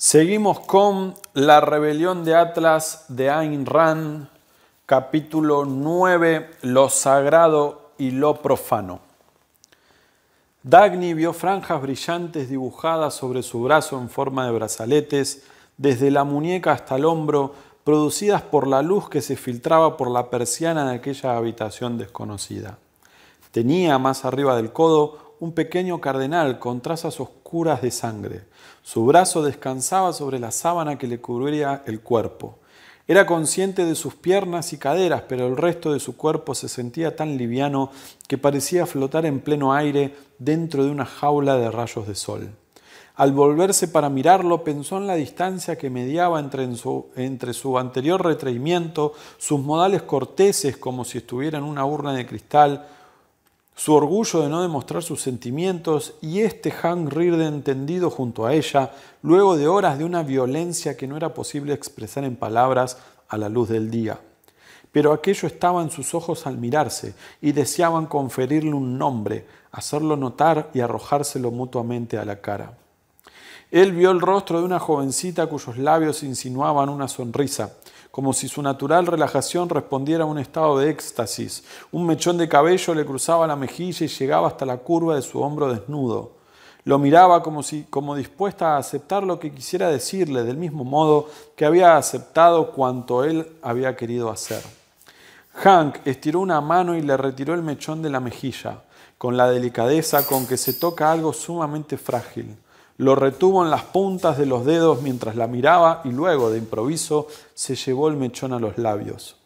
Seguimos con la rebelión de Atlas de Ayn Rand, capítulo 9, lo sagrado y lo profano. Dagny vio franjas brillantes dibujadas sobre su brazo en forma de brazaletes, desde la muñeca hasta el hombro, producidas por la luz que se filtraba por la persiana de aquella habitación desconocida. Tenía más arriba del codo un pequeño cardenal con trazas oscuras de sangre. Su brazo descansaba sobre la sábana que le cubría el cuerpo. Era consciente de sus piernas y caderas, pero el resto de su cuerpo se sentía tan liviano que parecía flotar en pleno aire dentro de una jaula de rayos de sol. Al volverse para mirarlo, pensó en la distancia que mediaba entre, su, su, anterior retraimiento, sus modales corteses como si estuviera en una urna de cristal, su orgullo de no demostrar sus sentimientos y este Hank de entendido junto a ella, luego de horas de una violencia que no era posible expresar en palabras a la luz del día. Pero aquello estaba en sus ojos al mirarse y deseaban conferirle un nombre, hacerlo notar y arrojárselo mutuamente a la cara. Él vio el rostro de una jovencita cuyos labios insinuaban una sonrisa como si su natural relajación respondiera a un estado de éxtasis. Un mechón de cabello le cruzaba la mejilla y llegaba hasta la curva de su hombro desnudo. Lo miraba como, como dispuesta a aceptar lo que quisiera decirle, del mismo modo que había aceptado cuanto él había querido hacer. Hank estiró una mano y le retiró el mechón de la mejilla, con la delicadeza con que se toca algo sumamente frágil. Lo retuvo en las puntas de los dedos mientras la miraba y luego, de improviso, se llevó el mechón a los labios.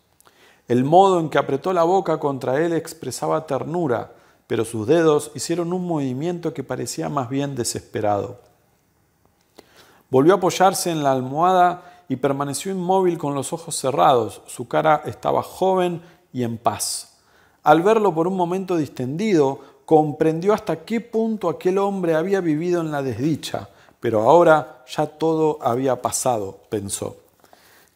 El modo en que apretó la boca contra él expresaba ternura, pero sus dedos hicieron un movimiento que parecía más bien desesperado. Volvió a apoyarse en la almohada y permaneció inmóvil con los ojos cerrados. Su cara estaba joven y en paz. Al verlo por un momento distendido, comprendió hasta qué punto aquel hombre había vivido en la desdicha, pero ahora ya todo había pasado, pensó.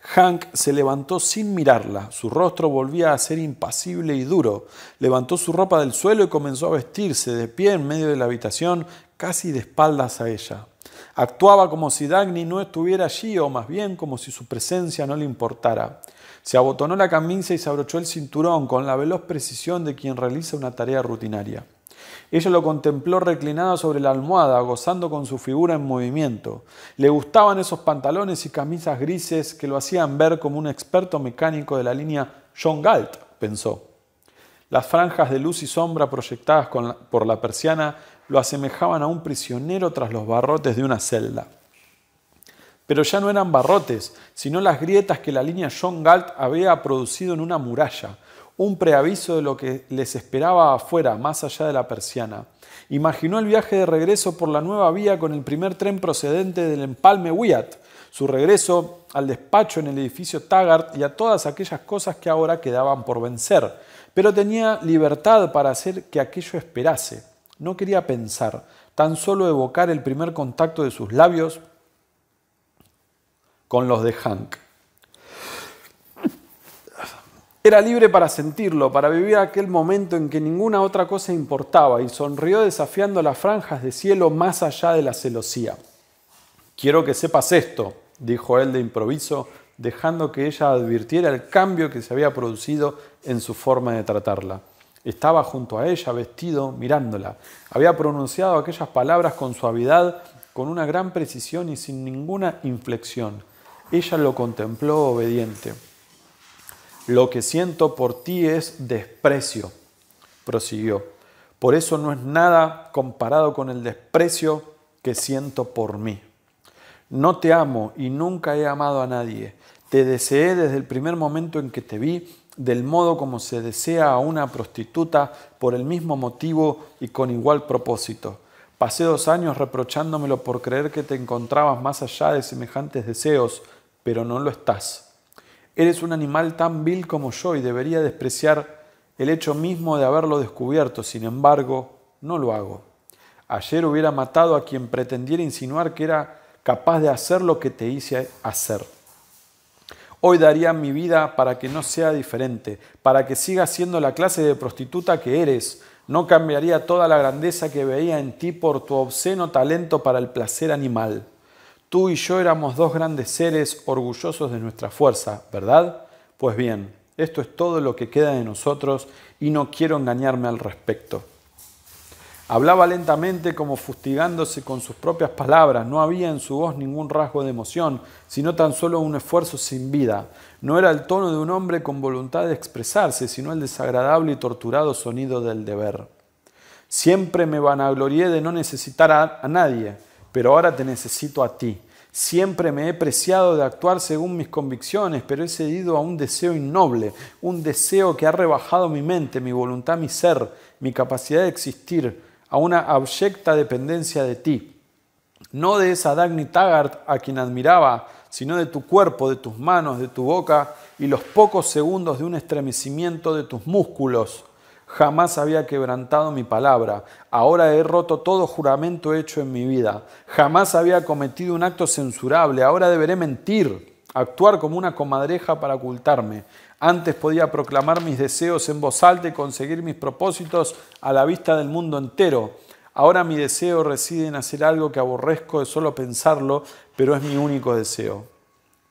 Hank se levantó sin mirarla, su rostro volvía a ser impasible y duro, levantó su ropa del suelo y comenzó a vestirse de pie en medio de la habitación, casi de espaldas a ella. Actuaba como si Dagny no estuviera allí o más bien como si su presencia no le importara. Se abotonó la camisa y se abrochó el cinturón con la veloz precisión de quien realiza una tarea rutinaria. Ella lo contempló reclinada sobre la almohada, gozando con su figura en movimiento. Le gustaban esos pantalones y camisas grises que lo hacían ver como un experto mecánico de la línea John Galt, pensó. Las franjas de luz y sombra proyectadas por la persiana lo asemejaban a un prisionero tras los barrotes de una celda. Pero ya no eran barrotes, sino las grietas que la línea John Galt había producido en una muralla, un preaviso de lo que les esperaba afuera, más allá de la persiana. Imaginó el viaje de regreso por la nueva vía con el primer tren procedente del empalme Wyatt, su regreso al despacho en el edificio Taggart y a todas aquellas cosas que ahora quedaban por vencer. Pero tenía libertad para hacer que aquello esperase. No quería pensar, tan solo evocar el primer contacto de sus labios con los de Hank. Era libre para sentirlo, para vivir aquel momento en que ninguna otra cosa importaba y sonrió desafiando las franjas de cielo más allá de la celosía. Quiero que sepas esto, dijo él de improviso, dejando que ella advirtiera el cambio que se había producido en su forma de tratarla. Estaba junto a ella, vestido, mirándola. Había pronunciado aquellas palabras con suavidad, con una gran precisión y sin ninguna inflexión. Ella lo contempló obediente. Lo que siento por ti es desprecio, prosiguió. Por eso no es nada comparado con el desprecio que siento por mí. No te amo y nunca he amado a nadie. Te deseé desde el primer momento en que te vi, del modo como se desea a una prostituta, por el mismo motivo y con igual propósito. Pasé dos años reprochándomelo por creer que te encontrabas más allá de semejantes deseos, pero no lo estás. Eres un animal tan vil como yo y debería despreciar el hecho mismo de haberlo descubierto, sin embargo, no lo hago. Ayer hubiera matado a quien pretendiera insinuar que era capaz de hacer lo que te hice hacer. Hoy daría mi vida para que no sea diferente, para que sigas siendo la clase de prostituta que eres. No cambiaría toda la grandeza que veía en ti por tu obsceno talento para el placer animal. Tú y yo éramos dos grandes seres orgullosos de nuestra fuerza, ¿verdad? Pues bien, esto es todo lo que queda de nosotros y no quiero engañarme al respecto. Hablaba lentamente como fustigándose con sus propias palabras. No había en su voz ningún rasgo de emoción, sino tan solo un esfuerzo sin vida. No era el tono de un hombre con voluntad de expresarse, sino el desagradable y torturado sonido del deber. Siempre me vanaglorié de no necesitar a, a nadie pero ahora te necesito a ti. Siempre me he preciado de actuar según mis convicciones, pero he cedido a un deseo innoble, un deseo que ha rebajado mi mente, mi voluntad, mi ser, mi capacidad de existir, a una abyecta dependencia de ti. No de esa Dagny Taggart a quien admiraba, sino de tu cuerpo, de tus manos, de tu boca y los pocos segundos de un estremecimiento de tus músculos Jamás había quebrantado mi palabra. Ahora he roto todo juramento hecho en mi vida. Jamás había cometido un acto censurable. Ahora deberé mentir, actuar como una comadreja para ocultarme. Antes podía proclamar mis deseos en voz alta y conseguir mis propósitos a la vista del mundo entero. Ahora mi deseo reside en hacer algo que aborrezco de solo pensarlo, pero es mi único deseo.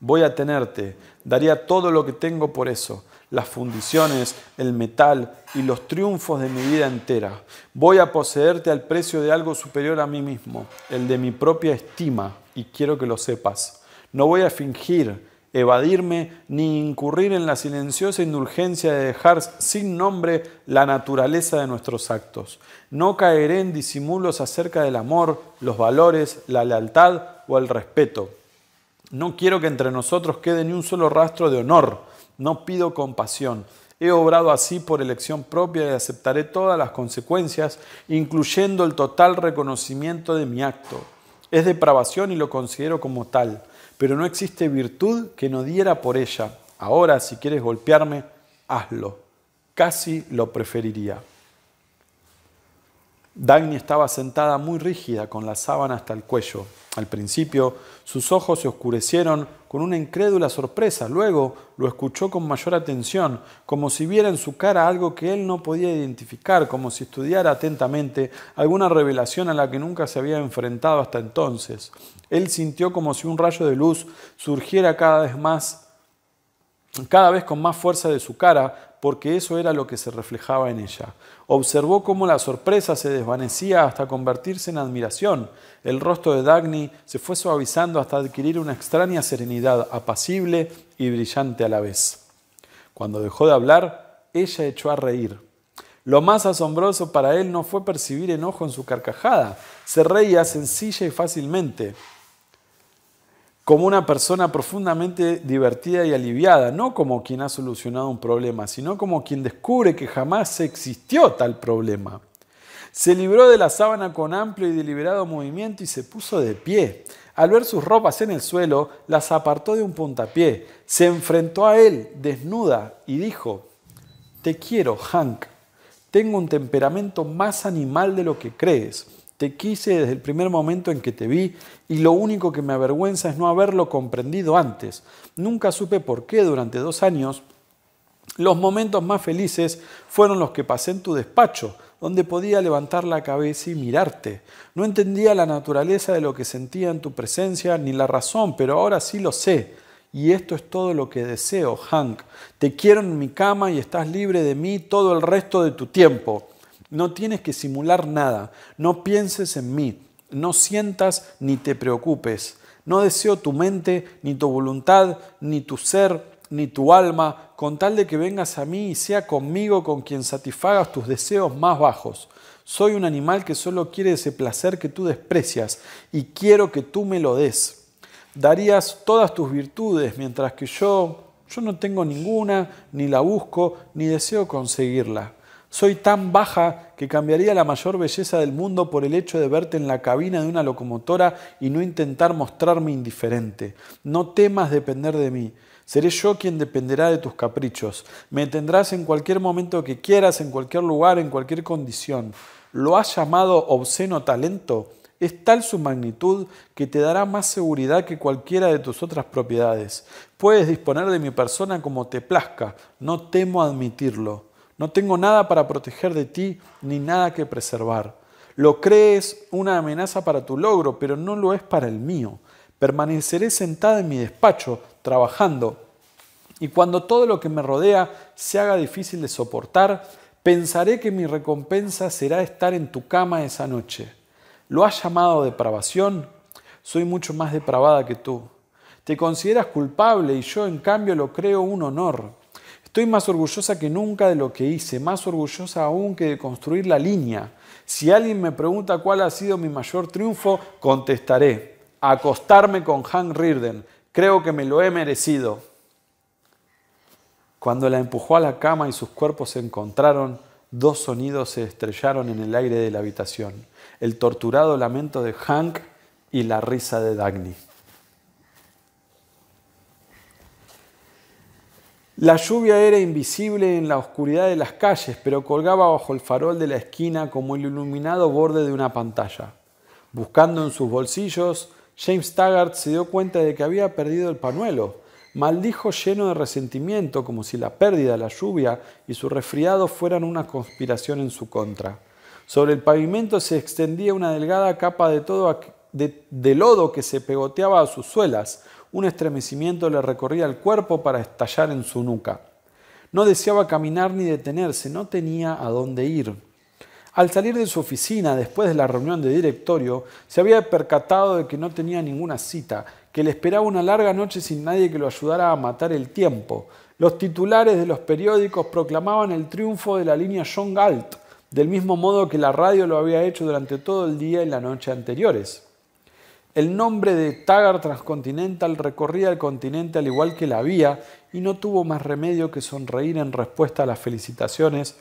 Voy a tenerte, daría todo lo que tengo por eso las fundiciones, el metal y los triunfos de mi vida entera. Voy a poseerte al precio de algo superior a mí mismo, el de mi propia estima, y quiero que lo sepas. No voy a fingir, evadirme, ni incurrir en la silenciosa indulgencia de dejar sin nombre la naturaleza de nuestros actos. No caeré en disimulos acerca del amor, los valores, la lealtad o el respeto. No quiero que entre nosotros quede ni un solo rastro de honor no pido compasión. He obrado así por elección propia y aceptaré todas las consecuencias, incluyendo el total reconocimiento de mi acto. Es depravación y lo considero como tal, pero no existe virtud que no diera por ella. Ahora, si quieres golpearme, hazlo. Casi lo preferiría. Dagny estaba sentada muy rígida con la sábana hasta el cuello. Al principio sus ojos se oscurecieron con una incrédula sorpresa, luego lo escuchó con mayor atención, como si viera en su cara algo que él no podía identificar, como si estudiara atentamente alguna revelación a la que nunca se había enfrentado hasta entonces. Él sintió como si un rayo de luz surgiera cada vez más cada vez con más fuerza de su cara, porque eso era lo que se reflejaba en ella. Observó cómo la sorpresa se desvanecía hasta convertirse en admiración. El rostro de Dagny se fue suavizando hasta adquirir una extraña serenidad, apacible y brillante a la vez. Cuando dejó de hablar, ella echó a reír. Lo más asombroso para él no fue percibir enojo en su carcajada. Se reía sencilla y fácilmente como una persona profundamente divertida y aliviada, no como quien ha solucionado un problema, sino como quien descubre que jamás existió tal problema. Se libró de la sábana con amplio y deliberado movimiento y se puso de pie. Al ver sus ropas en el suelo, las apartó de un puntapié. Se enfrentó a él, desnuda, y dijo, Te quiero, Hank. Tengo un temperamento más animal de lo que crees. Te quise desde el primer momento en que te vi y lo único que me avergüenza es no haberlo comprendido antes. Nunca supe por qué durante dos años los momentos más felices fueron los que pasé en tu despacho, donde podía levantar la cabeza y mirarte. No entendía la naturaleza de lo que sentía en tu presencia ni la razón, pero ahora sí lo sé. Y esto es todo lo que deseo, Hank. Te quiero en mi cama y estás libre de mí todo el resto de tu tiempo. No tienes que simular nada, no pienses en mí, no sientas ni te preocupes, no deseo tu mente, ni tu voluntad, ni tu ser, ni tu alma, con tal de que vengas a mí y sea conmigo con quien satisfagas tus deseos más bajos. Soy un animal que solo quiere ese placer que tú desprecias y quiero que tú me lo des. Darías todas tus virtudes, mientras que yo, yo no tengo ninguna, ni la busco, ni deseo conseguirla. Soy tan baja que cambiaría la mayor belleza del mundo por el hecho de verte en la cabina de una locomotora y no intentar mostrarme indiferente. No temas depender de mí. Seré yo quien dependerá de tus caprichos. Me tendrás en cualquier momento que quieras, en cualquier lugar, en cualquier condición. ¿Lo has llamado obsceno talento? Es tal su magnitud que te dará más seguridad que cualquiera de tus otras propiedades. Puedes disponer de mi persona como te plazca, no temo admitirlo. No tengo nada para proteger de ti ni nada que preservar. Lo crees una amenaza para tu logro, pero no lo es para el mío. Permaneceré sentada en mi despacho, trabajando, y cuando todo lo que me rodea se haga difícil de soportar, pensaré que mi recompensa será estar en tu cama esa noche. ¿Lo has llamado depravación? Soy mucho más depravada que tú. Te consideras culpable y yo en cambio lo creo un honor. Estoy más orgullosa que nunca de lo que hice, más orgullosa aún que de construir la línea. Si alguien me pregunta cuál ha sido mi mayor triunfo, contestaré, acostarme con Hank Rirden. Creo que me lo he merecido. Cuando la empujó a la cama y sus cuerpos se encontraron, dos sonidos se estrellaron en el aire de la habitación. El torturado lamento de Hank y la risa de Dagny. La lluvia era invisible en la oscuridad de las calles, pero colgaba bajo el farol de la esquina como el iluminado borde de una pantalla. Buscando en sus bolsillos, James Taggart se dio cuenta de que había perdido el panuelo. Maldijo lleno de resentimiento como si la pérdida, la lluvia y su resfriado fueran una conspiración en su contra. Sobre el pavimento se extendía una delgada capa de, de lodo que se pegoteaba a sus suelas, un estremecimiento le recorría el cuerpo para estallar en su nuca. No deseaba caminar ni detenerse, no tenía a dónde ir. Al salir de su oficina después de la reunión de directorio, se había percatado de que no tenía ninguna cita, que le esperaba una larga noche sin nadie que lo ayudara a matar el tiempo. Los titulares de los periódicos proclamaban el triunfo de la línea John Galt, del mismo modo que la radio lo había hecho durante todo el día y la noche anteriores. El nombre de Taggart Transcontinental recorría el continente al igual que la vía y no tuvo más remedio que sonreír en respuesta a las felicitaciones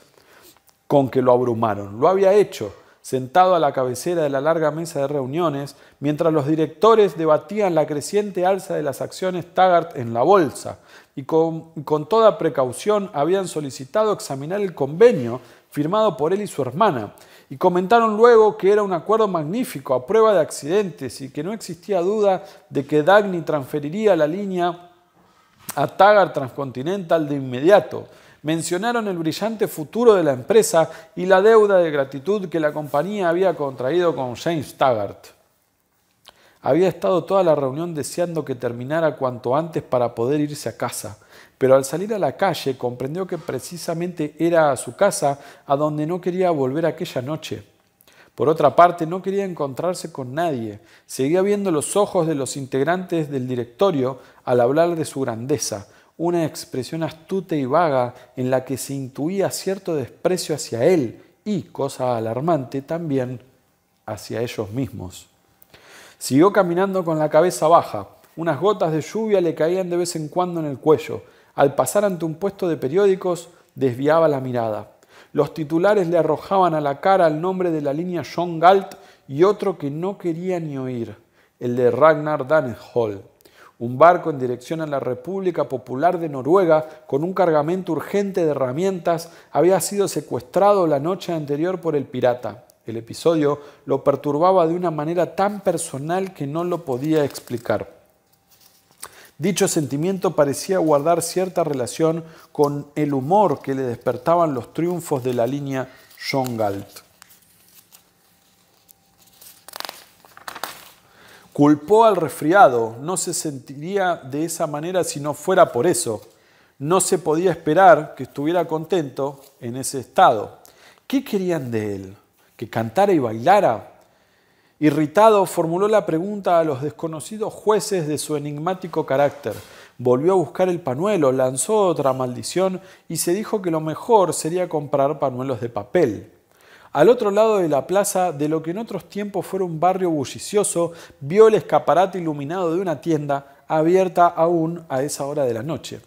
con que lo abrumaron. Lo había hecho, sentado a la cabecera de la larga mesa de reuniones, mientras los directores debatían la creciente alza de las acciones Taggart en la bolsa, y con, toda precaución habían solicitado examinar el convenio firmado por él y su hermana, y comentaron luego que era un acuerdo magnífico a prueba de accidentes y que no existía duda de que Dagny transferiría la línea a Tagar Transcontinental de inmediato. Mencionaron el brillante futuro de la empresa y la deuda de gratitud que la compañía había contraído con James Taggart. Había estado toda la reunión deseando que terminara cuanto antes para poder irse a casa, pero al salir a la calle comprendió que precisamente era a su casa a donde no quería volver aquella noche. Por otra parte, no quería encontrarse con nadie. Seguía viendo los ojos de los integrantes del directorio al hablar de su grandeza, una expresión astuta y vaga en la que se intuía cierto desprecio hacia él y, cosa alarmante, también hacia ellos mismos. Siguió caminando con la cabeza baja. Unas gotas de lluvia le caían de vez en cuando en el cuello. Al pasar ante un puesto de periódicos, desviaba la mirada. Los titulares le arrojaban a la cara el nombre de la línea John Galt y otro que no quería ni oír, el de Ragnar Hall. Un barco en dirección a la República Popular de Noruega con un cargamento urgente de herramientas había sido secuestrado la noche anterior por el pirata. El episodio lo perturbaba de una manera tan personal que no lo podía explicar. Dicho sentimiento parecía guardar cierta relación con el humor que le despertaban los triunfos de la línea Galt. Culpó al resfriado, no se sentiría de esa manera si no fuera por eso. No se podía esperar que estuviera contento en ese estado. ¿Qué querían de él? que cantara y bailara. Irritado, formuló la pregunta a los desconocidos jueces de su enigmático carácter. Volvió a buscar el panuelo, lanzó otra maldición y se dijo que lo mejor sería comprar panuelos de papel. Al otro lado de la plaza, de lo que en otros tiempos fuera un barrio bullicioso, vio el escaparate iluminado de una tienda abierta aún a esa hora de la noche.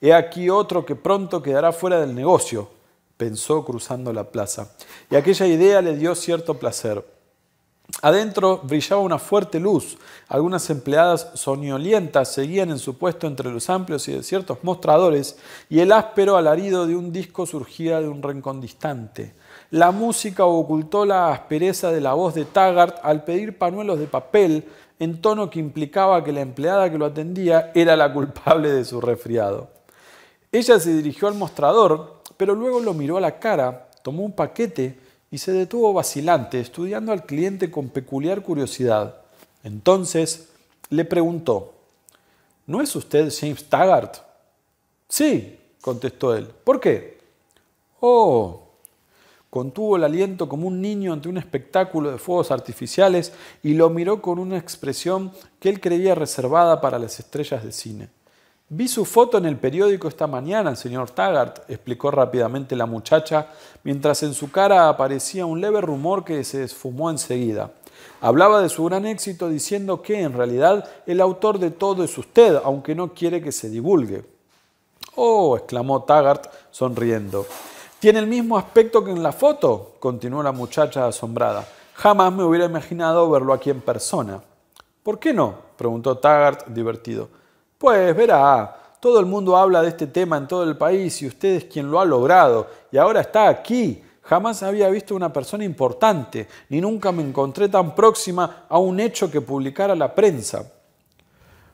He aquí otro que pronto quedará fuera del negocio, pensó cruzando la plaza, y aquella idea le dio cierto placer. Adentro brillaba una fuerte luz. Algunas empleadas soñolientas seguían en su puesto entre los amplios y desiertos mostradores y el áspero alarido de un disco surgía de un rincón distante. La música ocultó la aspereza de la voz de Taggart al pedir panuelos de papel en tono que implicaba que la empleada que lo atendía era la culpable de su resfriado. Ella se dirigió al mostrador pero luego lo miró a la cara, tomó un paquete y se detuvo vacilante, estudiando al cliente con peculiar curiosidad. Entonces le preguntó, ¿No es usted James Taggart? Sí, contestó él. ¿Por qué? Oh, contuvo el aliento como un niño ante un espectáculo de fuegos artificiales y lo miró con una expresión que él creía reservada para las estrellas de cine. Vi su foto en el periódico esta mañana, señor Taggart, explicó rápidamente la muchacha, mientras en su cara aparecía un leve rumor que se esfumó enseguida. Hablaba de su gran éxito diciendo que, en realidad, el autor de todo es usted, aunque no quiere que se divulgue. Oh, exclamó Taggart, sonriendo. Tiene el mismo aspecto que en la foto, continuó la muchacha asombrada. Jamás me hubiera imaginado verlo aquí en persona. ¿Por qué no? preguntó Taggart, divertido. Pues verá, todo el mundo habla de este tema en todo el país y usted es quien lo ha logrado y ahora está aquí. Jamás había visto una persona importante, ni nunca me encontré tan próxima a un hecho que publicara la prensa.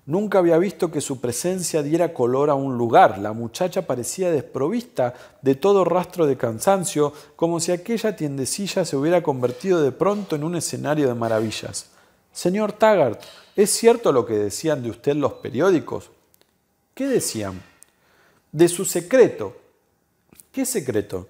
Nunca había visto que su presencia diera color a un lugar. La muchacha parecía desprovista de todo rastro de cansancio, como si aquella tiendecilla se hubiera convertido de pronto en un escenario de maravillas. Señor Taggart, ¿Es cierto lo que decían de usted los periódicos? ¿Qué decían? De su secreto. ¿Qué secreto?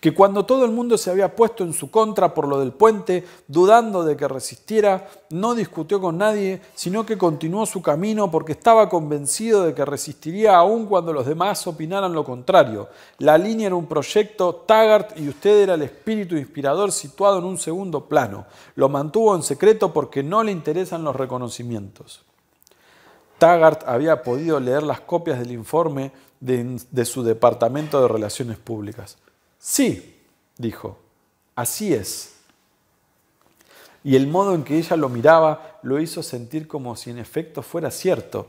que cuando todo el mundo se había puesto en su contra por lo del puente, dudando de que resistiera, no discutió con nadie, sino que continuó su camino porque estaba convencido de que resistiría aún cuando los demás opinaran lo contrario. La línea era un proyecto, Taggart y usted era el espíritu inspirador situado en un segundo plano. Lo mantuvo en secreto porque no le interesan los reconocimientos. Taggart había podido leer las copias del informe de, de su Departamento de Relaciones Públicas. Sí, dijo, así es. Y el modo en que ella lo miraba lo hizo sentir como si en efecto fuera cierto.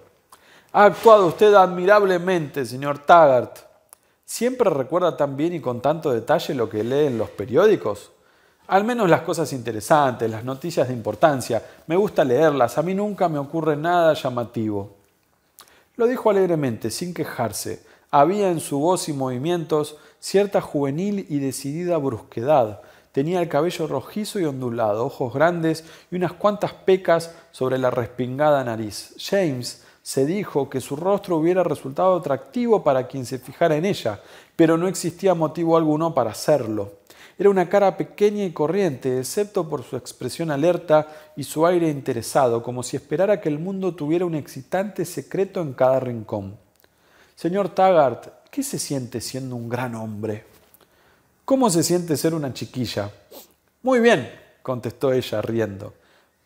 Ha actuado usted admirablemente, señor Taggart. Siempre recuerda tan bien y con tanto detalle lo que lee en los periódicos. Al menos las cosas interesantes, las noticias de importancia. Me gusta leerlas. A mí nunca me ocurre nada llamativo. Lo dijo alegremente, sin quejarse. Había en su voz y movimientos cierta juvenil y decidida brusquedad. Tenía el cabello rojizo y ondulado, ojos grandes y unas cuantas pecas sobre la respingada nariz. James se dijo que su rostro hubiera resultado atractivo para quien se fijara en ella, pero no existía motivo alguno para hacerlo. Era una cara pequeña y corriente, excepto por su expresión alerta y su aire interesado, como si esperara que el mundo tuviera un excitante secreto en cada rincón. Señor Taggart, ¿Qué se siente siendo un gran hombre? ¿Cómo se siente ser una chiquilla? Muy bien, contestó ella riendo.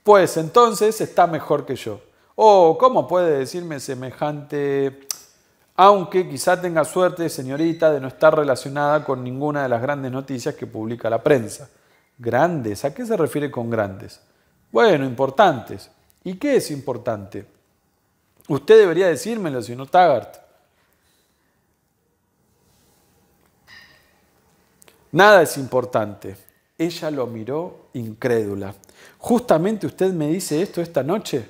Pues entonces está mejor que yo. Oh, ¿cómo puede decirme semejante? Aunque quizá tenga suerte, señorita, de no estar relacionada con ninguna de las grandes noticias que publica la prensa. Grandes, ¿a qué se refiere con grandes? Bueno, importantes. ¿Y qué es importante? Usted debería decírmelo, señor Taggart. Nada es importante. Ella lo miró incrédula. Justamente usted me dice esto esta noche.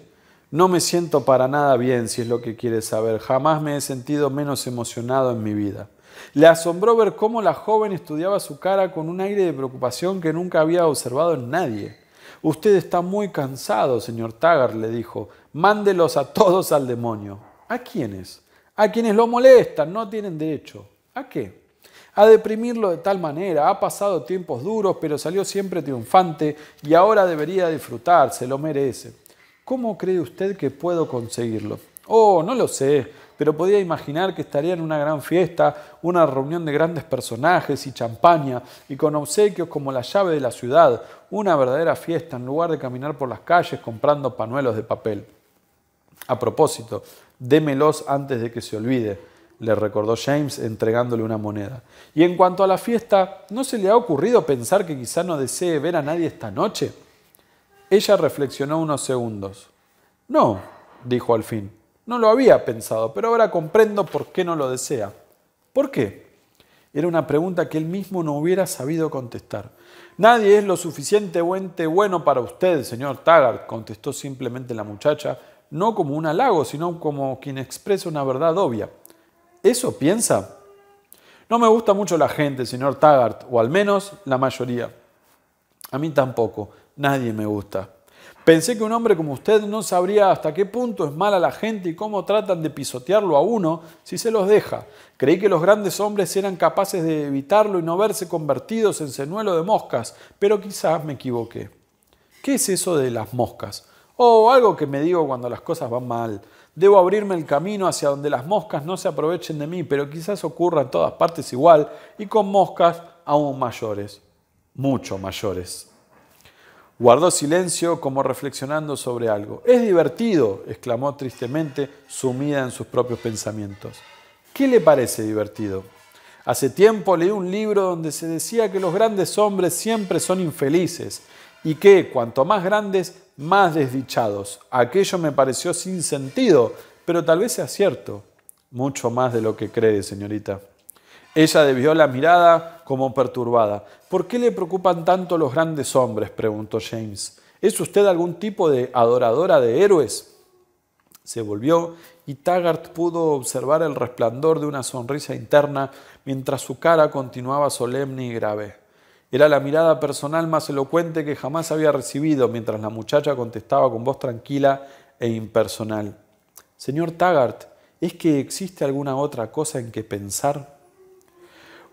No me siento para nada bien, si es lo que quiere saber. Jamás me he sentido menos emocionado en mi vida. Le asombró ver cómo la joven estudiaba su cara con un aire de preocupación que nunca había observado en nadie. Usted está muy cansado, señor tagar le dijo. Mándelos a todos al demonio. ¿A quiénes? A quienes lo molestan, no tienen derecho. ¿A qué? a deprimirlo de tal manera. Ha pasado tiempos duros, pero salió siempre triunfante y ahora debería disfrutar, se lo merece. ¿Cómo cree usted que puedo conseguirlo? Oh, no lo sé, pero podía imaginar que estaría en una gran fiesta, una reunión de grandes personajes y champaña, y con obsequios como la llave de la ciudad, una verdadera fiesta en lugar de caminar por las calles comprando panuelos de papel. A propósito, démelos antes de que se olvide le recordó James entregándole una moneda. Y en cuanto a la fiesta, ¿no se le ha ocurrido pensar que quizá no desee ver a nadie esta noche? Ella reflexionó unos segundos. No, dijo al fin, no lo había pensado, pero ahora comprendo por qué no lo desea. ¿Por qué? Era una pregunta que él mismo no hubiera sabido contestar. Nadie es lo suficientemente bueno para usted, señor Taggart, contestó simplemente la muchacha, no como un halago, sino como quien expresa una verdad obvia eso piensa? No me gusta mucho la gente, señor Taggart, o al menos la mayoría. A mí tampoco, nadie me gusta. Pensé que un hombre como usted no sabría hasta qué punto es mala la gente y cómo tratan de pisotearlo a uno si se los deja. Creí que los grandes hombres eran capaces de evitarlo y no verse convertidos en señuelo de moscas, pero quizás me equivoqué. ¿Qué es eso de las moscas? O oh, algo que me digo cuando las cosas van mal. Debo abrirme el camino hacia donde las moscas no se aprovechen de mí, pero quizás ocurra en todas partes igual y con moscas aún mayores, mucho mayores. Guardó silencio como reflexionando sobre algo. Es divertido, exclamó tristemente, sumida en sus propios pensamientos. ¿Qué le parece divertido? Hace tiempo leí un libro donde se decía que los grandes hombres siempre son infelices y que cuanto más grandes, más desdichados. Aquello me pareció sin sentido, pero tal vez sea cierto. Mucho más de lo que cree, señorita. Ella debió la mirada como perturbada. ¿Por qué le preocupan tanto los grandes hombres? preguntó James. ¿Es usted algún tipo de adoradora de héroes? Se volvió y Taggart pudo observar el resplandor de una sonrisa interna mientras su cara continuaba solemne y grave. Era la mirada personal más elocuente que jamás había recibido mientras la muchacha contestaba con voz tranquila e impersonal. Señor Taggart, ¿es que existe alguna otra cosa en que pensar?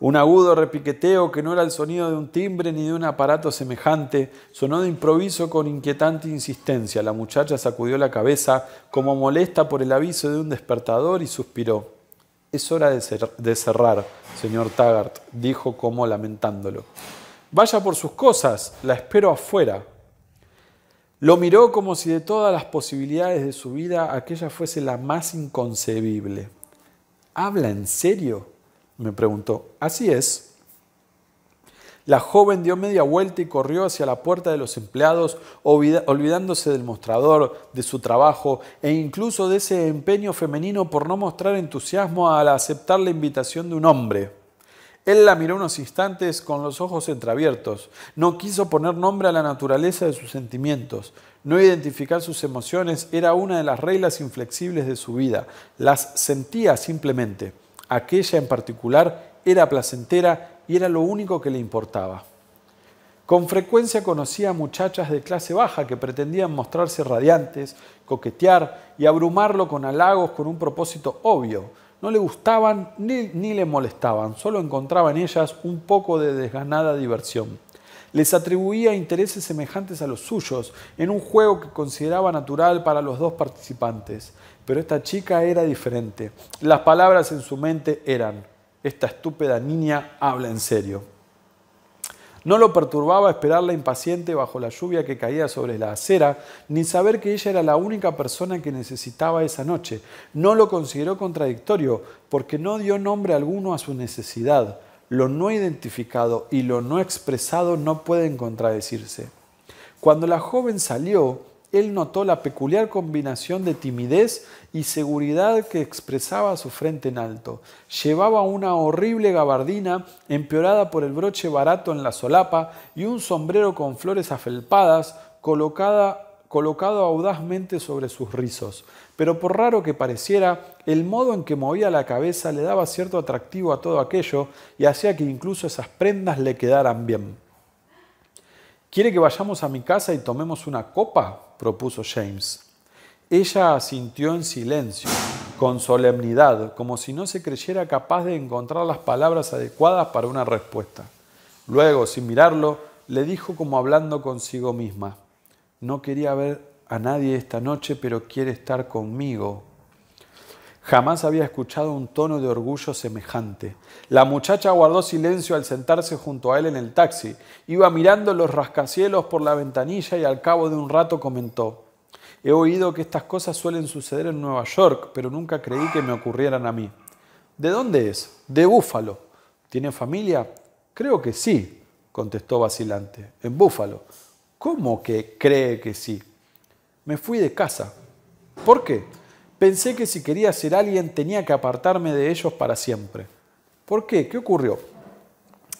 Un agudo repiqueteo que no era el sonido de un timbre ni de un aparato semejante sonó de improviso con inquietante insistencia. La muchacha sacudió la cabeza como molesta por el aviso de un despertador y suspiró. Es hora de, cerrar, señor Taggart, dijo como lamentándolo. Vaya por sus cosas, la espero afuera. Lo miró como si de todas las posibilidades de su vida aquella fuese la más inconcebible. ¿Habla en serio? me preguntó. Así es. La joven dio media vuelta y corrió hacia la puerta de los empleados, olvidándose del mostrador, de su trabajo e incluso de ese empeño femenino por no mostrar entusiasmo al aceptar la invitación de un hombre. Él la miró unos instantes con los ojos entreabiertos. No quiso poner nombre a la naturaleza de sus sentimientos. No identificar sus emociones era una de las reglas inflexibles de su vida. Las sentía simplemente. Aquella en particular era placentera y era lo único que le importaba. Con frecuencia conocía a muchachas de clase baja que pretendían mostrarse radiantes, coquetear y abrumarlo con halagos con un propósito obvio, no le gustaban ni, ni le molestaban, solo encontraba en ellas un poco de desganada diversión. Les atribuía intereses semejantes a los suyos en un juego que consideraba natural para los dos participantes. Pero esta chica era diferente. Las palabras en su mente eran, esta estúpida niña habla en serio. No lo perturbaba esperarla impaciente bajo la lluvia que caía sobre la acera, ni saber que ella era la única persona que necesitaba esa noche. No lo consideró contradictorio, porque no dio nombre alguno a su necesidad. Lo no identificado y lo no expresado no pueden contradecirse. Cuando la joven salió, él notó la peculiar combinación de timidez y seguridad que expresaba su frente en alto. Llevaba una horrible gabardina empeorada por el broche barato en la solapa y un sombrero con flores afelpadas colocado audazmente sobre sus rizos, pero por raro que pareciera, el modo en que movía la cabeza le daba cierto atractivo a todo aquello y hacía que incluso esas prendas le quedaran bien. ¿Quiere que vayamos a mi casa y tomemos una copa? propuso James. Ella asintió en silencio, con solemnidad, como si no se creyera capaz de encontrar las palabras adecuadas para una respuesta. Luego, sin mirarlo, le dijo como hablando consigo misma, no quería ver a nadie esta noche, pero quiere estar conmigo. Jamás había escuchado un tono de orgullo semejante. La muchacha guardó silencio al sentarse junto a él en el taxi. Iba mirando los rascacielos por la ventanilla y al cabo de un rato comentó, He oído que estas cosas suelen suceder en Nueva York, pero nunca creí que me ocurrieran a mí. ¿De dónde es? De Búfalo. ¿Tiene familia? Creo que sí, contestó vacilante. En Búfalo. ¿Cómo que cree que sí? Me fui de casa. ¿Por qué? Pensé que si quería ser alguien tenía que apartarme de ellos para siempre. ¿Por qué? ¿Qué ocurrió?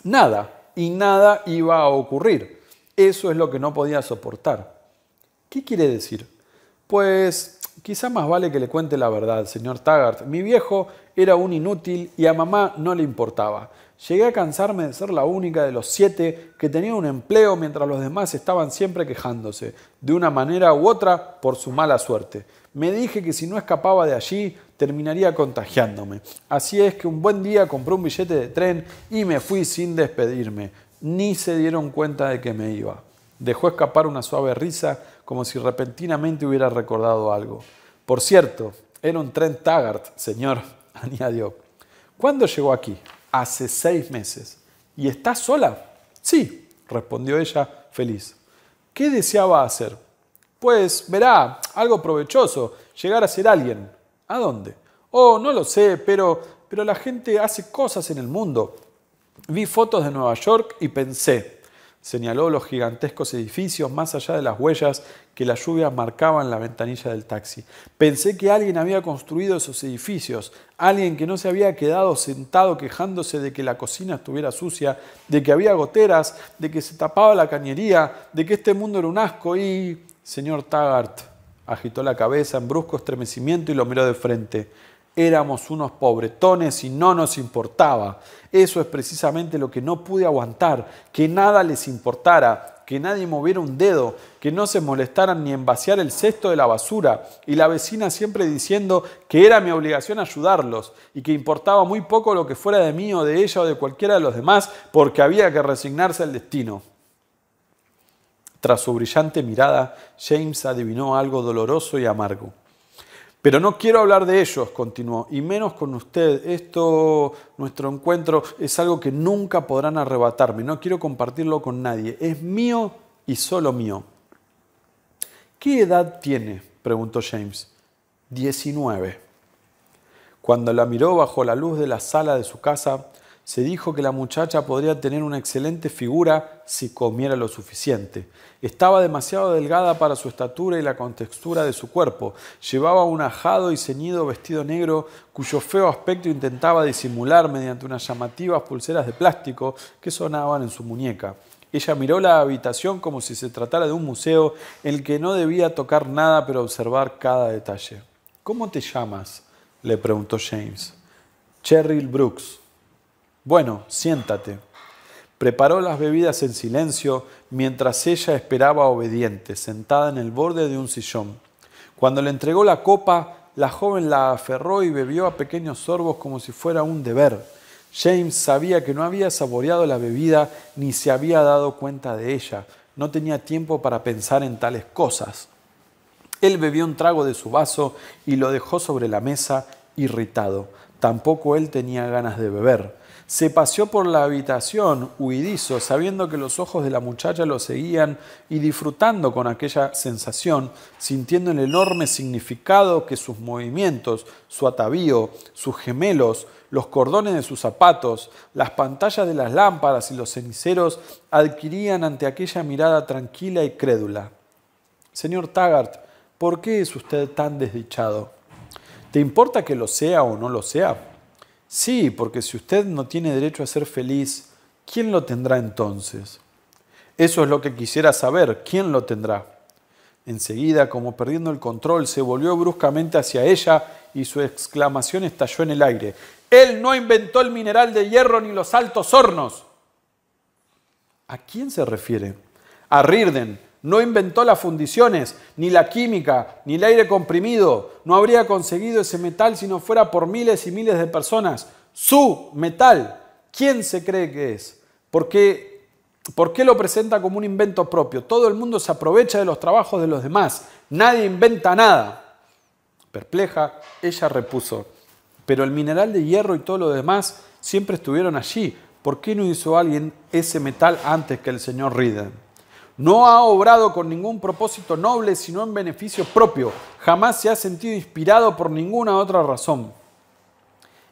Nada, y nada iba a ocurrir. Eso es lo que no podía soportar. ¿Qué quiere decir? Pues quizá más vale que le cuente la verdad, señor Taggart. Mi viejo era un inútil y a mamá no le importaba. Llegué a cansarme de ser la única de los siete que tenía un empleo mientras los demás estaban siempre quejándose, de una manera u otra, por su mala suerte. Me dije que si no escapaba de allí terminaría contagiándome. Así es que un buen día compré un billete de tren y me fui sin despedirme. Ni se dieron cuenta de que me iba. Dejó escapar una suave risa como si repentinamente hubiera recordado algo. Por cierto, era un tren Taggart, señor, añadió. ¿Cuándo llegó aquí? Hace seis meses. ¿Y está sola? Sí, respondió ella, feliz. ¿Qué deseaba hacer? Pues verá, algo provechoso, llegar a ser alguien. ¿A dónde? Oh, no lo sé, pero, pero la gente hace cosas en el mundo. Vi fotos de Nueva York y pensé, señaló los gigantescos edificios más allá de las huellas que la lluvia marcaba en la ventanilla del taxi. Pensé que alguien había construido esos edificios, alguien que no se había quedado sentado quejándose de que la cocina estuviera sucia, de que había goteras, de que se tapaba la cañería, de que este mundo era un asco y Señor Taggart agitó la cabeza en brusco estremecimiento y lo miró de frente. Éramos unos pobretones y no nos importaba. Eso es precisamente lo que no pude aguantar, que nada les importara, que nadie moviera un dedo, que no se molestaran ni en el cesto de la basura, y la vecina siempre diciendo que era mi obligación ayudarlos y que importaba muy poco lo que fuera de mí o de ella o de cualquiera de los demás porque había que resignarse al destino. Tras su brillante mirada, James adivinó algo doloroso y amargo. Pero no quiero hablar de ellos, continuó, y menos con usted. Esto, nuestro encuentro, es algo que nunca podrán arrebatarme. No quiero compartirlo con nadie. Es mío y solo mío. ¿Qué edad tiene? preguntó James. Diecinueve. Cuando la miró bajo la luz de la sala de su casa, se dijo que la muchacha podría tener una excelente figura si comiera lo suficiente. Estaba demasiado delgada para su estatura y la contextura de su cuerpo. Llevaba un ajado y ceñido vestido negro cuyo feo aspecto intentaba disimular mediante unas llamativas pulseras de plástico que sonaban en su muñeca. Ella miró la habitación como si se tratara de un museo en el que no debía tocar nada pero observar cada detalle. ¿Cómo te llamas? le preguntó James. Cheryl Brooks bueno, siéntate. Preparó las bebidas en silencio mientras ella esperaba obediente, sentada en el borde de un sillón. Cuando le entregó la copa, la joven la aferró y bebió a pequeños sorbos como si fuera un deber. James sabía que no había saboreado la bebida ni se había dado cuenta de ella. No tenía tiempo para pensar en tales cosas. Él bebió un trago de su vaso y lo dejó sobre la mesa, irritado. Tampoco él tenía ganas de beber. Se paseó por la habitación, huidizo, sabiendo que los ojos de la muchacha lo seguían y disfrutando con aquella sensación, sintiendo el enorme significado que sus movimientos, su atavío, sus gemelos, los cordones de sus zapatos, las pantallas de las lámparas y los ceniceros adquirían ante aquella mirada tranquila y crédula. Señor Taggart, ¿por qué es usted tan desdichado? ¿Te importa que lo sea o no lo sea? Sí, porque si usted no tiene derecho a ser feliz, ¿quién lo tendrá entonces? Eso es lo que quisiera saber, ¿quién lo tendrá? Enseguida, como perdiendo el control, se volvió bruscamente hacia ella y su exclamación estalló en el aire. Él no inventó el mineral de hierro ni los altos hornos. ¿A quién se refiere? A Rirden, no inventó las fundiciones, ni la química, ni el aire comprimido. No habría conseguido ese metal si no fuera por miles y miles de personas. Su metal, ¿quién se cree que es? ¿Por qué, ¿Por qué lo presenta como un invento propio? Todo el mundo se aprovecha de los trabajos de los demás. Nadie inventa nada. Perpleja, ella repuso, pero el mineral de hierro y todo lo demás siempre estuvieron allí. ¿Por qué no hizo alguien ese metal antes que el señor Riden? No ha obrado con ningún propósito noble, sino en beneficio propio. Jamás se ha sentido inspirado por ninguna otra razón.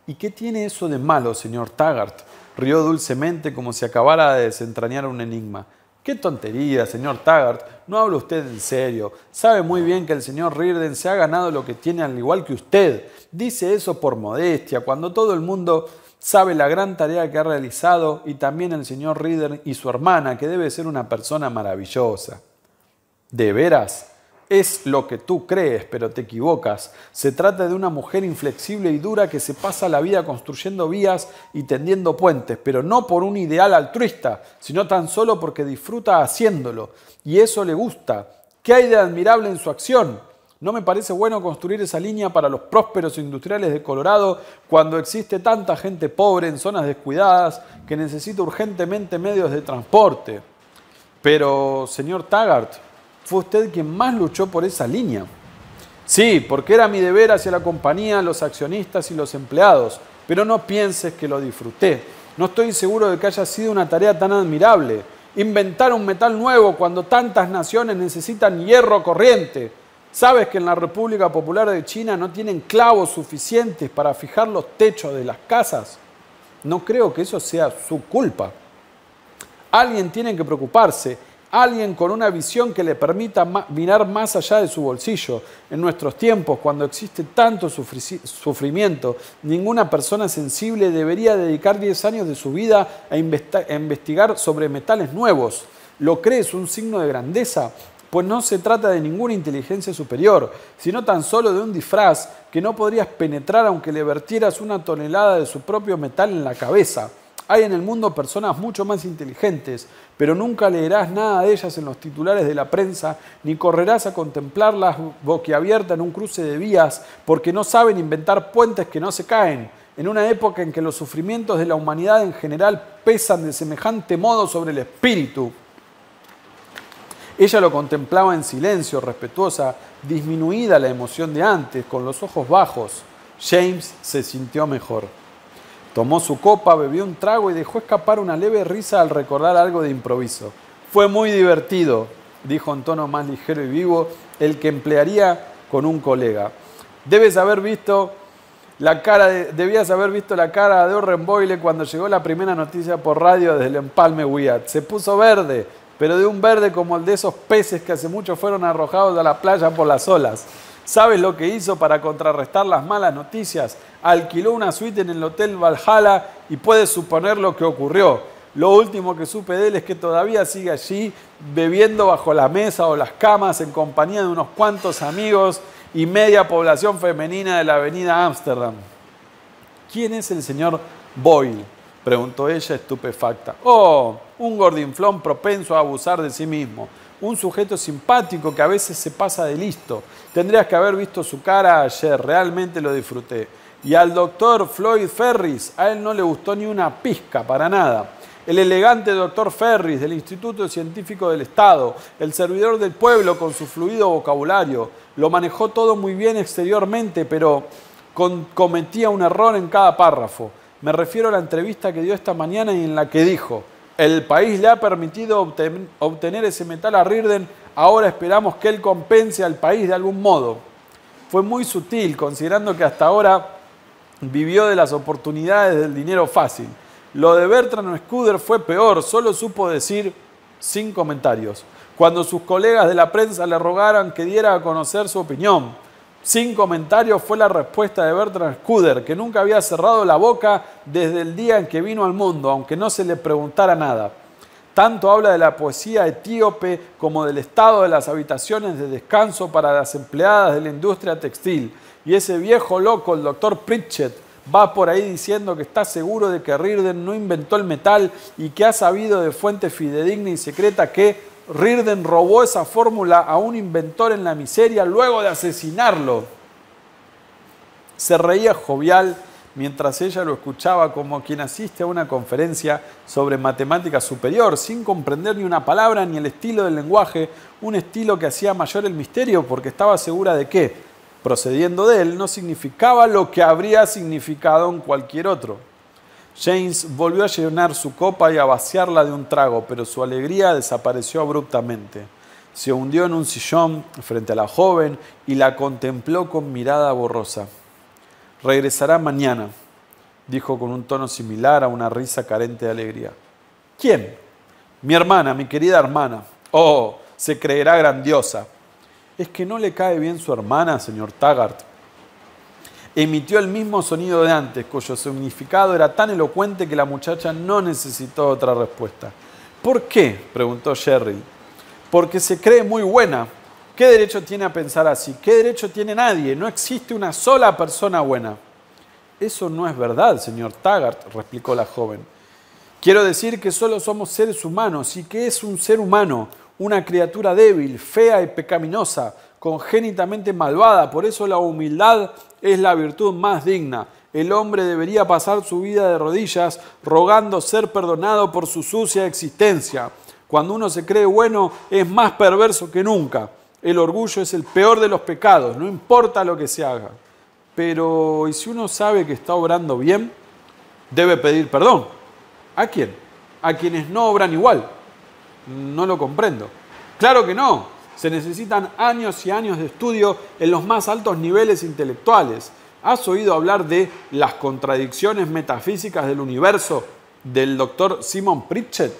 ¿Y qué tiene eso de malo, señor Taggart? Rió dulcemente como si acabara de desentrañar un enigma. Qué tontería, señor Taggart. No habla usted en serio. Sabe muy bien que el señor Rirden se ha ganado lo que tiene al igual que usted. Dice eso por modestia, cuando todo el mundo sabe la gran tarea que ha realizado y también el señor Reader y su hermana, que debe ser una persona maravillosa. De veras, es lo que tú crees, pero te equivocas. Se trata de una mujer inflexible y dura que se pasa la vida construyendo vías y tendiendo puentes, pero no por un ideal altruista, sino tan solo porque disfruta haciéndolo y eso le gusta. ¿Qué hay de admirable en su acción? No me parece bueno construir esa línea para los prósperos industriales de Colorado cuando existe tanta gente pobre en zonas descuidadas que necesita urgentemente medios de transporte. Pero, señor Taggart, fue usted quien más luchó por esa línea. Sí, porque era mi deber hacia la compañía, los accionistas y los empleados, pero no pienses que lo disfruté. No estoy seguro de que haya sido una tarea tan admirable. Inventar un metal nuevo cuando tantas naciones necesitan hierro corriente Sabes que en la República Popular de China no tienen clavos suficientes para fijar los techos de las casas. No creo que eso sea su culpa. Alguien tiene que preocuparse, alguien con una visión que le permita mirar más allá de su bolsillo. En nuestros tiempos, cuando existe tanto sufrimiento, ninguna persona sensible debería dedicar 10 años de su vida a, a investigar sobre metales nuevos. ¿Lo crees un signo de grandeza? pues no se trata de ninguna inteligencia superior, sino tan solo de un disfraz que no podrías penetrar aunque le vertieras una tonelada de su propio metal en la cabeza. Hay en el mundo personas mucho más inteligentes, pero nunca leerás nada de ellas en los titulares de la prensa, ni correrás a contemplarlas boquiabierta en un cruce de vías, porque no saben inventar puentes que no se caen. En una época en que los sufrimientos de la humanidad en general pesan de semejante modo sobre el espíritu, ella lo contemplaba en silencio, respetuosa, disminuida la emoción de antes, con los ojos bajos. James se sintió mejor. Tomó su copa, bebió un trago y dejó escapar una leve risa al recordar algo de improviso. Fue muy divertido, dijo en tono más ligero y vivo, el que emplearía con un colega. Debes haber visto la cara debías haber visto la cara de Orren Boyle cuando llegó la primera noticia por radio desde el empalme Wyatt. Se puso verde, pero de un verde como el de esos peces que hace mucho fueron arrojados a la playa por las olas. ¿Sabes lo que hizo para contrarrestar las malas noticias? Alquiló una suite en el Hotel Valhalla y puedes suponer lo que ocurrió. Lo último que supe de él es que todavía sigue allí bebiendo bajo la mesa o las camas en compañía de unos cuantos amigos y media población femenina de la avenida Ámsterdam. ¿Quién es el señor Boyle? Preguntó ella estupefacta. Oh, un gordinflón propenso a abusar de sí mismo. Un sujeto simpático que a veces se pasa de listo. Tendrías que haber visto su cara ayer, realmente lo disfruté. Y al doctor Floyd Ferris, a él no le gustó ni una pizca, para nada. El elegante doctor Ferris del Instituto Científico del Estado, el servidor del pueblo con su fluido vocabulario, lo manejó todo muy bien exteriormente, pero cometía un error en cada párrafo. Me refiero a la entrevista que dio esta mañana y en la que dijo, el país le ha permitido obtener ese metal a Rirden, ahora esperamos que él compense al país de algún modo. Fue muy sutil, considerando que hasta ahora vivió de las oportunidades del dinero fácil. Lo de Bertrand Scuder fue peor, solo supo decir sin comentarios. Cuando sus colegas de la prensa le rogaron que diera a conocer su opinión, sin comentarios fue la respuesta de Bertrand Scudder, que nunca había cerrado la boca desde el día en que vino al mundo, aunque no se le preguntara nada. Tanto habla de la poesía etíope como del estado de las habitaciones de descanso para las empleadas de la industria textil. Y ese viejo loco, el doctor Pritchett, va por ahí diciendo que está seguro de que Rirden no inventó el metal y que ha sabido de fuente fidedigna y secreta que Rirden robó esa fórmula a un inventor en la miseria luego de asesinarlo. Se reía jovial mientras ella lo escuchaba como quien asiste a una conferencia sobre matemática superior, sin comprender ni una palabra ni el estilo del lenguaje, un estilo que hacía mayor el misterio porque estaba segura de que, procediendo de él, no significaba lo que habría significado en cualquier otro. James volvió a llenar su copa y a vaciarla de un trago, pero su alegría desapareció abruptamente. Se hundió en un sillón frente a la joven y la contempló con mirada borrosa. Regresará mañana, dijo con un tono similar a una risa carente de alegría. ¿Quién? Mi hermana, mi querida hermana. Oh, se creerá grandiosa. ¿Es que no le cae bien su hermana, señor Taggart? emitió el mismo sonido de antes, cuyo significado era tan elocuente que la muchacha no necesitó otra respuesta. ¿Por qué? preguntó Sherry. Porque se cree muy buena. ¿Qué derecho tiene a pensar así? ¿Qué derecho tiene nadie? No existe una sola persona buena. Eso no es verdad, señor Taggart, replicó la joven. Quiero decir que solo somos seres humanos y que es un ser humano, una criatura débil, fea y pecaminosa, congénitamente malvada. Por eso la humildad es la virtud más digna. El hombre debería pasar su vida de rodillas rogando ser perdonado por su sucia existencia. Cuando uno se cree bueno es más perverso que nunca. El orgullo es el peor de los pecados, no importa lo que se haga. Pero ¿y si uno sabe que está obrando bien? Debe pedir perdón. ¿A quién? A quienes no obran igual. No lo comprendo. Claro que no, se necesitan años y años de estudio en los más altos niveles intelectuales. ¿Has oído hablar de las contradicciones metafísicas del universo del doctor Simon Pritchett?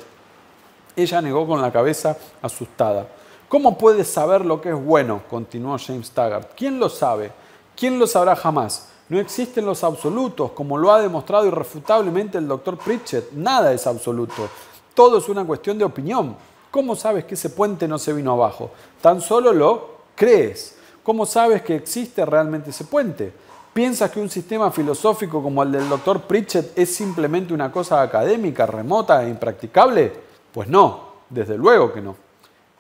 Ella negó con la cabeza asustada. ¿Cómo puedes saber lo que es bueno? continuó James Taggart. ¿Quién lo sabe? ¿Quién lo sabrá jamás? No existen los absolutos, como lo ha demostrado irrefutablemente el doctor Pritchett. Nada es absoluto. Todo es una cuestión de opinión. ¿Cómo sabes que ese puente no se vino abajo? Tan solo lo crees. ¿Cómo sabes que existe realmente ese puente? ¿Piensas que un sistema filosófico como el del doctor Pritchett es simplemente una cosa académica, remota e impracticable? Pues no, desde luego que no.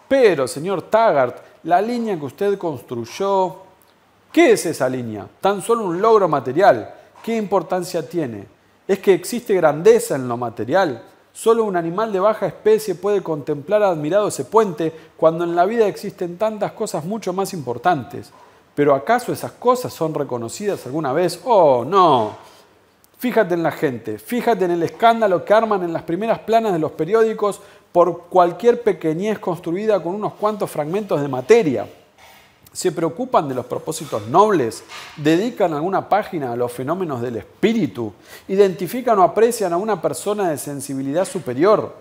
Pero, señor Taggart, la línea que usted construyó... ¿Qué es esa línea? Tan solo un logro material. ¿Qué importancia tiene? ¿Es que existe grandeza en lo material? Solo un animal de baja especie puede contemplar admirado ese puente cuando en la vida existen tantas cosas mucho más importantes. Pero ¿acaso esas cosas son reconocidas alguna vez? Oh, no. Fíjate en la gente, fíjate en el escándalo que arman en las primeras planas de los periódicos por cualquier pequeñez construida con unos cuantos fragmentos de materia se preocupan de los propósitos nobles, dedican alguna página a los fenómenos del espíritu, identifican o aprecian a una persona de sensibilidad superior,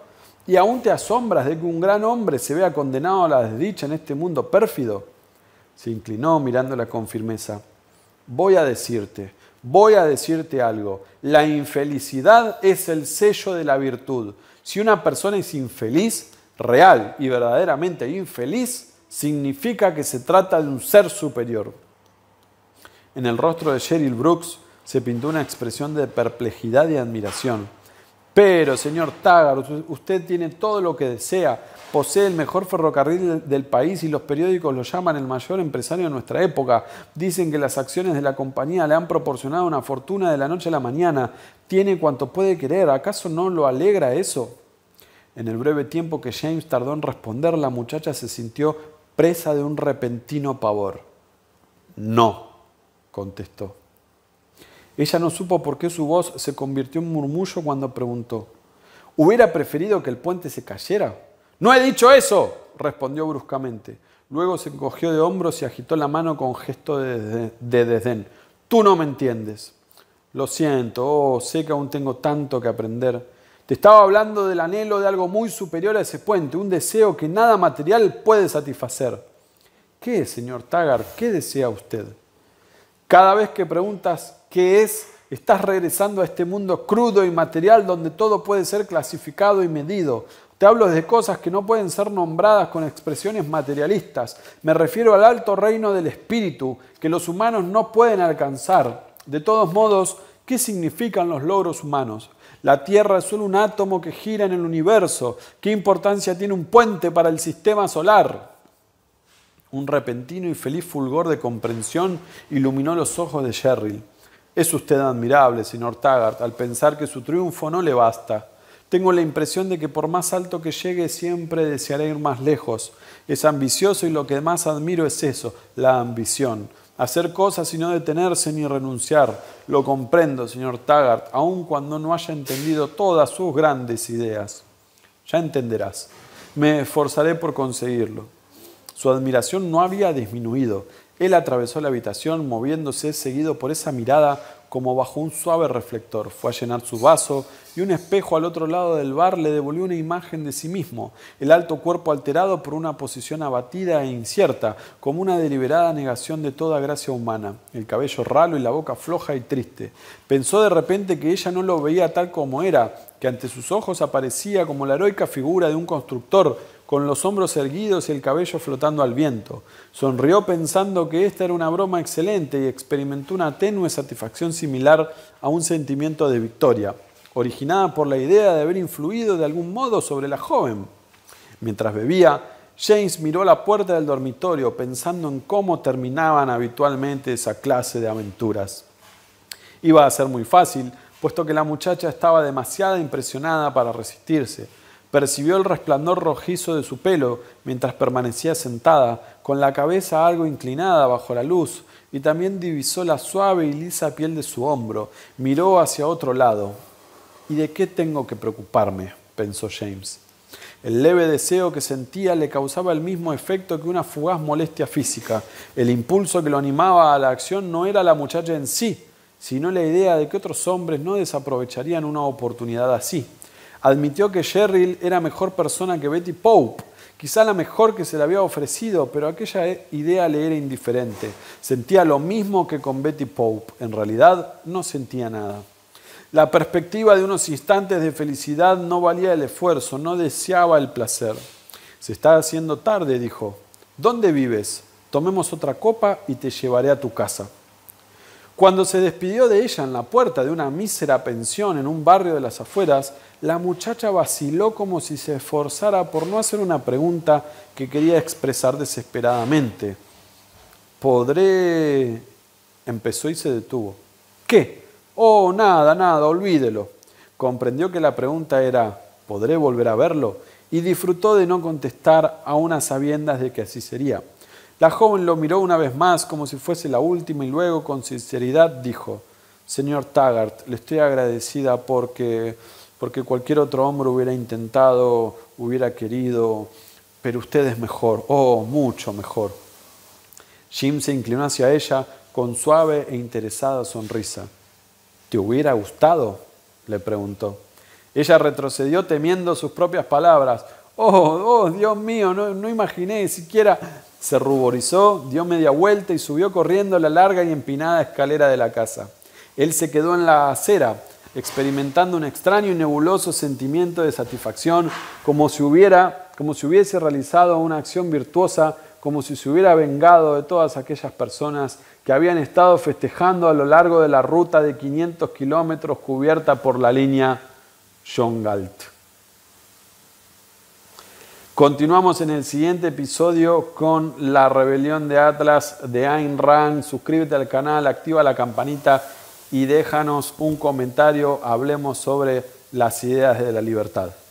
y aún te asombras de que un gran hombre se vea condenado a la desdicha en este mundo pérfido. Se inclinó mirándola con firmeza. Voy a decirte, voy a decirte algo. La infelicidad es el sello de la virtud. Si una persona es infeliz, real y verdaderamente infeliz, significa que se trata de un ser superior. En el rostro de Sheryl Brooks se pintó una expresión de perplejidad y admiración. Pero, señor Taggart, usted tiene todo lo que desea, posee el mejor ferrocarril del país y los periódicos lo llaman el mayor empresario de nuestra época. Dicen que las acciones de la compañía le han proporcionado una fortuna de la noche a la mañana. Tiene cuanto puede querer, ¿acaso no lo alegra eso? En el breve tiempo que James tardó en responder, la muchacha se sintió presa de un repentino pavor. No, contestó. Ella no supo por qué su voz se convirtió en murmullo cuando preguntó. Hubiera preferido que el puente se cayera. No he dicho eso, respondió bruscamente. Luego se encogió de hombros y agitó la mano con gesto de, desdén. Tú no me entiendes. Lo siento, oh, sé que aún tengo tanto que aprender. Te estaba hablando del anhelo de algo muy superior a ese puente, un deseo que nada material puede satisfacer. ¿Qué, señor Tagar? ¿Qué desea usted? Cada vez que preguntas qué es, estás regresando a este mundo crudo y material donde todo puede ser clasificado y medido. Te hablo de cosas que no pueden ser nombradas con expresiones materialistas. Me refiero al alto reino del espíritu que los humanos no pueden alcanzar. De todos modos, ¿qué significan los logros humanos? La Tierra es solo un átomo que gira en el universo. ¿Qué importancia tiene un puente para el sistema solar? Un repentino y feliz fulgor de comprensión iluminó los ojos de Sherrill. Es usted admirable, señor Taggart, al pensar que su triunfo no le basta. Tengo la impresión de que por más alto que llegue siempre deseará ir más lejos. Es ambicioso y lo que más admiro es eso, la ambición hacer cosas y no detenerse ni renunciar. Lo comprendo, señor Taggart, aun cuando no haya entendido todas sus grandes ideas. Ya entenderás. Me esforzaré por conseguirlo. Su admiración no había disminuido. Él atravesó la habitación moviéndose seguido por esa mirada como bajo un suave reflector. Fue a llenar su vaso y un espejo al otro lado del bar le devolvió una imagen de sí mismo, el alto cuerpo alterado por una posición abatida e incierta, como una deliberada negación de toda gracia humana, el cabello ralo y la boca floja y triste. Pensó de repente que ella no lo veía tal como era, que ante sus ojos aparecía como la heroica figura de un constructor, con los hombros erguidos y el cabello flotando al viento. Sonrió pensando que esta era una broma excelente y experimentó una tenue satisfacción similar a un sentimiento de victoria, originada por la idea de haber influido de algún modo sobre la joven. Mientras bebía, James miró la puerta del dormitorio pensando en cómo terminaban habitualmente esa clase de aventuras. Iba a ser muy fácil, puesto que la muchacha estaba demasiado impresionada para resistirse Percibió el resplandor rojizo de su pelo mientras permanecía sentada, con la cabeza algo inclinada bajo la luz, y también divisó la suave y lisa piel de su hombro. Miró hacia otro lado. ¿Y de qué tengo que preocuparme? pensó James. El leve deseo que sentía le causaba el mismo efecto que una fugaz molestia física. El impulso que lo animaba a la acción no era la muchacha en sí, sino la idea de que otros hombres no desaprovecharían una oportunidad así admitió que Sheryl era mejor persona que Betty Pope, quizá la mejor que se le había ofrecido, pero aquella idea le era indiferente. Sentía lo mismo que con Betty Pope, en realidad no sentía nada. La perspectiva de unos instantes de felicidad no valía el esfuerzo, no deseaba el placer. Se está haciendo tarde, dijo. ¿Dónde vives? Tomemos otra copa y te llevaré a tu casa. Cuando se despidió de ella en la puerta de una mísera pensión en un barrio de las afueras, la muchacha vaciló como si se esforzara por no hacer una pregunta que quería expresar desesperadamente. ¿Podré...? Empezó y se detuvo. ¿Qué? Oh, nada, nada, olvídelo. Comprendió que la pregunta era ¿podré volver a verlo? y disfrutó de no contestar a unas sabiendas de que así sería. La joven lo miró una vez más como si fuese la última y luego con sinceridad dijo, Señor Taggart, le estoy agradecida porque porque cualquier otro hombre hubiera intentado, hubiera querido, pero usted es mejor, oh, mucho mejor. Jim se inclinó hacia ella con suave e interesada sonrisa. ¿Te hubiera gustado? le preguntó. Ella retrocedió temiendo sus propias palabras. Oh, oh, Dios mío, no, no imaginé siquiera. Se ruborizó, dio media vuelta y subió corriendo la larga y empinada escalera de la casa. Él se quedó en la acera, experimentando un extraño y nebuloso sentimiento de satisfacción, como si, hubiera, como si hubiese realizado una acción virtuosa, como si se hubiera vengado de todas aquellas personas que habían estado festejando a lo largo de la ruta de 500 kilómetros cubierta por la línea galt Continuamos en el siguiente episodio con la rebelión de Atlas de Ayn Rand. Suscríbete al canal, activa la campanita y déjanos un comentario, hablemos sobre las ideas de la libertad.